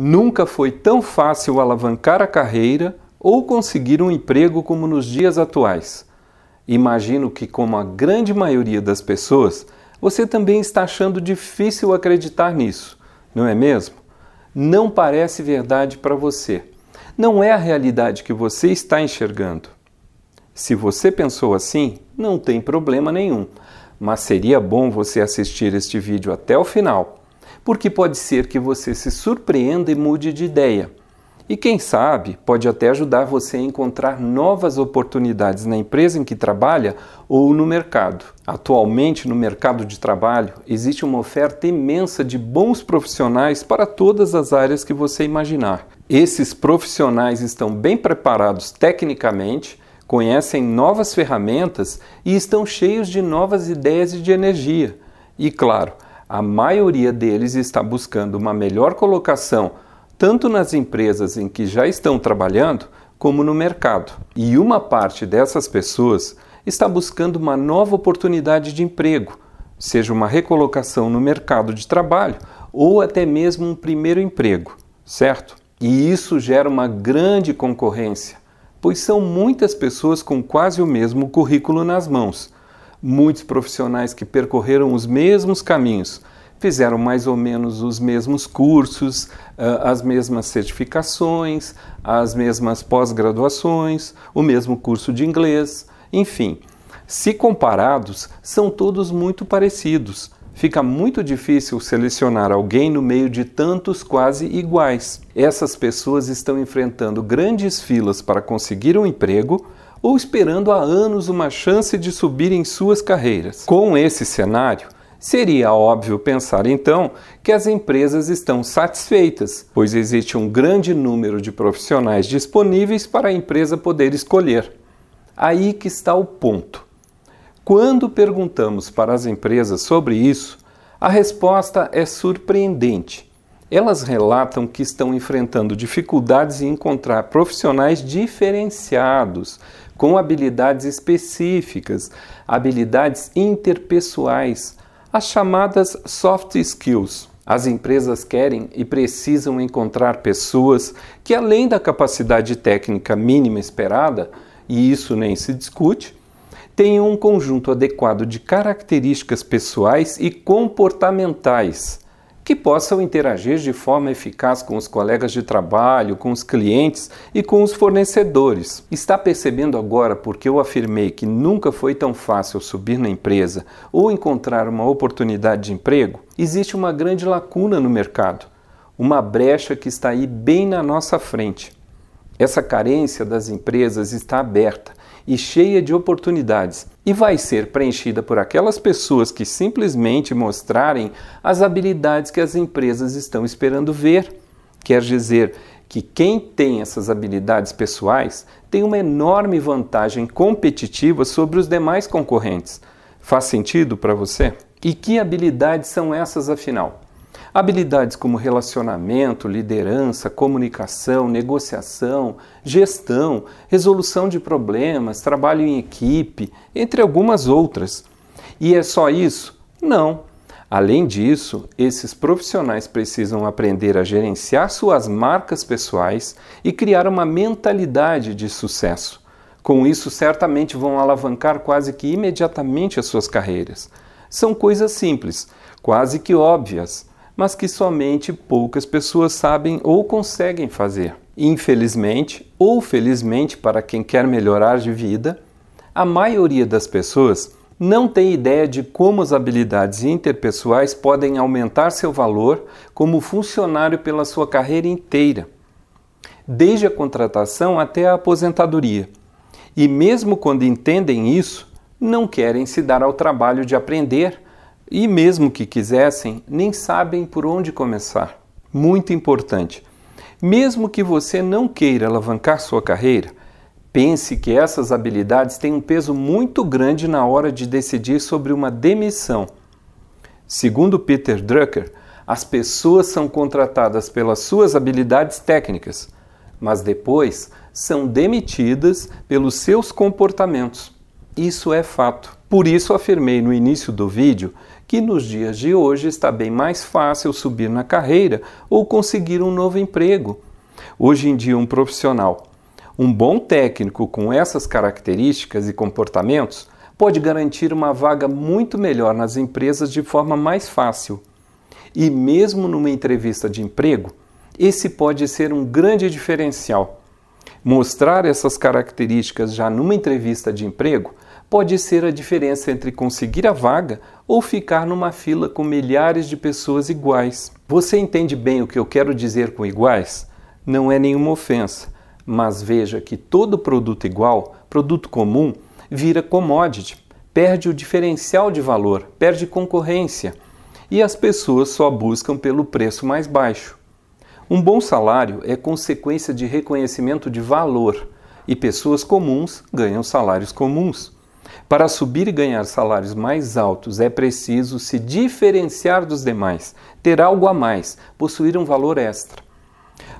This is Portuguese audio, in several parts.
Nunca foi tão fácil alavancar a carreira ou conseguir um emprego como nos dias atuais. Imagino que, como a grande maioria das pessoas, você também está achando difícil acreditar nisso, não é mesmo? Não parece verdade para você. Não é a realidade que você está enxergando. Se você pensou assim, não tem problema nenhum, mas seria bom você assistir este vídeo até o final porque pode ser que você se surpreenda e mude de ideia. E quem sabe pode até ajudar você a encontrar novas oportunidades na empresa em que trabalha ou no mercado. Atualmente, no mercado de trabalho, existe uma oferta imensa de bons profissionais para todas as áreas que você imaginar. Esses profissionais estão bem preparados tecnicamente, conhecem novas ferramentas e estão cheios de novas ideias e de energia. E claro, a maioria deles está buscando uma melhor colocação tanto nas empresas em que já estão trabalhando como no mercado. E uma parte dessas pessoas está buscando uma nova oportunidade de emprego, seja uma recolocação no mercado de trabalho ou até mesmo um primeiro emprego, certo? E isso gera uma grande concorrência, pois são muitas pessoas com quase o mesmo currículo nas mãos Muitos profissionais que percorreram os mesmos caminhos fizeram mais ou menos os mesmos cursos, ah, as mesmas certificações, as mesmas pós-graduações, o mesmo curso de inglês, enfim. Se comparados, são todos muito parecidos. Fica muito difícil selecionar alguém no meio de tantos quase iguais. Essas pessoas estão enfrentando grandes filas para conseguir um emprego ou esperando há anos uma chance de subir em suas carreiras. Com esse cenário, Seria óbvio pensar então que as empresas estão satisfeitas, pois existe um grande número de profissionais disponíveis para a empresa poder escolher. Aí que está o ponto. Quando perguntamos para as empresas sobre isso, a resposta é surpreendente. Elas relatam que estão enfrentando dificuldades em encontrar profissionais diferenciados, com habilidades específicas, habilidades interpessoais, as chamadas soft skills. As empresas querem e precisam encontrar pessoas que, além da capacidade técnica mínima esperada, e isso nem se discute, tenham um conjunto adequado de características pessoais e comportamentais que possam interagir de forma eficaz com os colegas de trabalho, com os clientes e com os fornecedores. Está percebendo agora porque eu afirmei que nunca foi tão fácil subir na empresa ou encontrar uma oportunidade de emprego? Existe uma grande lacuna no mercado, uma brecha que está aí bem na nossa frente. Essa carência das empresas está aberta e cheia de oportunidades, e vai ser preenchida por aquelas pessoas que simplesmente mostrarem as habilidades que as empresas estão esperando ver. Quer dizer, que quem tem essas habilidades pessoais tem uma enorme vantagem competitiva sobre os demais concorrentes. Faz sentido para você? E que habilidades são essas afinal? Habilidades como relacionamento, liderança, comunicação, negociação, gestão, resolução de problemas, trabalho em equipe, entre algumas outras. E é só isso? Não. Além disso, esses profissionais precisam aprender a gerenciar suas marcas pessoais e criar uma mentalidade de sucesso. Com isso, certamente vão alavancar quase que imediatamente as suas carreiras. São coisas simples, quase que óbvias, mas que somente poucas pessoas sabem ou conseguem fazer. Infelizmente, ou felizmente para quem quer melhorar de vida, a maioria das pessoas não tem ideia de como as habilidades interpessoais podem aumentar seu valor como funcionário pela sua carreira inteira, desde a contratação até a aposentadoria. E mesmo quando entendem isso, não querem se dar ao trabalho de aprender e mesmo que quisessem, nem sabem por onde começar. Muito importante. Mesmo que você não queira alavancar sua carreira, pense que essas habilidades têm um peso muito grande na hora de decidir sobre uma demissão. Segundo Peter Drucker, as pessoas são contratadas pelas suas habilidades técnicas, mas depois são demitidas pelos seus comportamentos. Isso é fato. Por isso afirmei no início do vídeo que nos dias de hoje está bem mais fácil subir na carreira ou conseguir um novo emprego. Hoje em dia, um profissional, um bom técnico com essas características e comportamentos pode garantir uma vaga muito melhor nas empresas de forma mais fácil. E mesmo numa entrevista de emprego, esse pode ser um grande diferencial. Mostrar essas características já numa entrevista de emprego pode ser a diferença entre conseguir a vaga ou ficar numa fila com milhares de pessoas iguais. Você entende bem o que eu quero dizer com iguais? Não é nenhuma ofensa, mas veja que todo produto igual, produto comum, vira commodity, perde o diferencial de valor, perde concorrência e as pessoas só buscam pelo preço mais baixo. Um bom salário é consequência de reconhecimento de valor e pessoas comuns ganham salários comuns. Para subir e ganhar salários mais altos é preciso se diferenciar dos demais, ter algo a mais, possuir um valor extra.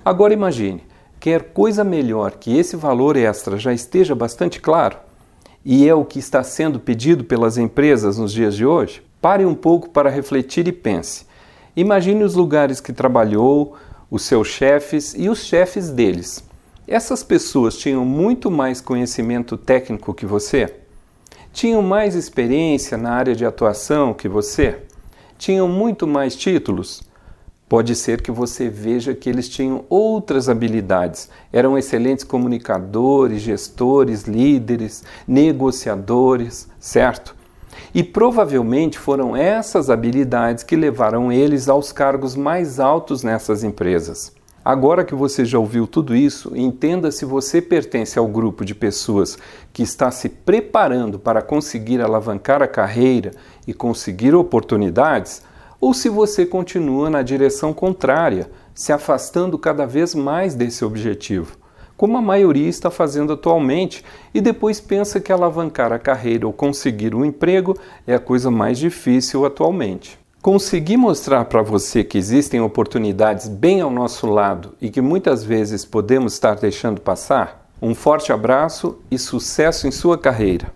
Agora imagine, quer coisa melhor que esse valor extra já esteja bastante claro? E é o que está sendo pedido pelas empresas nos dias de hoje? Pare um pouco para refletir e pense. Imagine os lugares que trabalhou, os seus chefes e os chefes deles. Essas pessoas tinham muito mais conhecimento técnico que você? Tinham mais experiência na área de atuação que você? Tinham muito mais títulos? Pode ser que você veja que eles tinham outras habilidades. Eram excelentes comunicadores, gestores, líderes, negociadores, certo? E provavelmente foram essas habilidades que levaram eles aos cargos mais altos nessas empresas. Agora que você já ouviu tudo isso, entenda se você pertence ao grupo de pessoas que está se preparando para conseguir alavancar a carreira e conseguir oportunidades, ou se você continua na direção contrária, se afastando cada vez mais desse objetivo como a maioria está fazendo atualmente, e depois pensa que alavancar a carreira ou conseguir um emprego é a coisa mais difícil atualmente. Consegui mostrar para você que existem oportunidades bem ao nosso lado e que muitas vezes podemos estar deixando passar? Um forte abraço e sucesso em sua carreira!